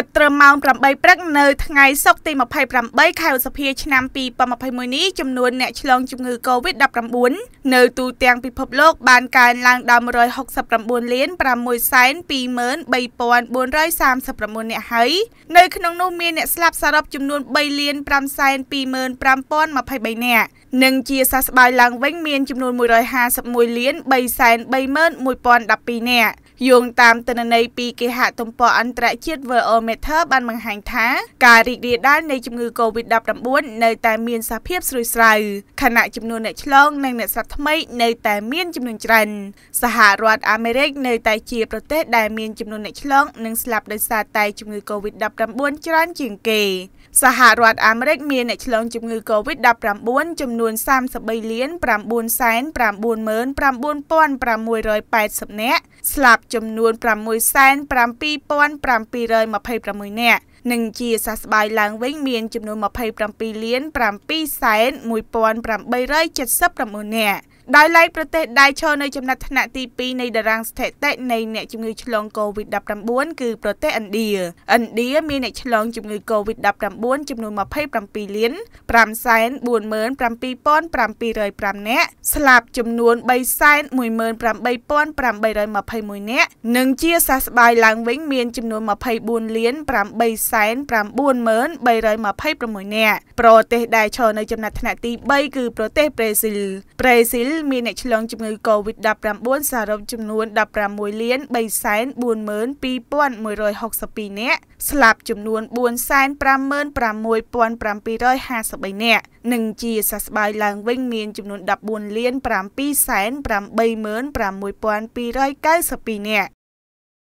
កិតត្រឹមម៉ោង8ព្រឹកនៅថ្ងៃសុក្រទី28ខែឧសភាឆ្នាំ2021នេះចំនួនអ្នកឆ្លងជំងឺ Covid-19 នៅទូទាំងពិភពលោកបានកើនឡើងដល់169លាន6,23,439អ្នកហើយនៅក្នុងនោះមានអ្នកស្លាប់សរុបចំនួន3លាន5,25,023អ្នកនិងជាសះស្បើយឡើងវិញមានចំនួន151លាន3,31,012អ្នកយោងតាមទិន្នន័យពីគេហទំព័រអន្តរជាតិ World Matter បានបង្ហាញថា ការរីករាលដាលនៃជំងឺ Covid-19 នៅតែមានសភាពស្រួយស្រាវខណៈចំនួនអ្នកឆ្លងនិងអ្នកស្លាប់ថ្មីនៅតែមានចំនួនច្រើនសហរដ្ឋអាមេរិកនៅតែជាប្រទេសដែលមានចំនួនអ្នកឆ្លងនិងស្លាប់ដោយសារតែជំងឺ Covid-19 ច្រើនជាងគេ សហរដ្ឋអាមេរិកមានអ្នកឆ្លងជំងឺ Covid-19 ចំនួន33លាន9,999,680នាក់ស្លាប់ចំនួន6,7726នាក់និងជាសះស្បើយឡើងវិញមានចំនួន27លាន7សែន1879នាក់ដោយឡែកប្រទេសដៃឈរនៅចំណាត់ថ្នាក់ទី2នៃតារាងស្ថិតិនៃអ្នកជំងឺឆ្លង COVID-19 គឺប្រទេសឥណ្ឌាឥណ្ឌាមានអ្នកឆ្លងជំងឺ COVID-19 ចំនួន27លាន5,47,705នាក់ស្លាប់ចំនួន318,821នាក់និងជាសះស្បើយឡើងវិញមានចំនួន24លាន8,93,326នាក់ប្រទេសដែលឈរនៅចំណាត់ថ្នាក់ទី3គឺប្រទេសប្រេស៊ីលប្រេស៊ីលមានអ្នកឆ្លងជំងឺ Covid-19 សរុបចំនួន16លាន342,162នាក់ស្លាប់ចំនួន456,753នាក់និងជាសះស្បើយឡើងវិញមានចំនួន14លាន786,292នាក់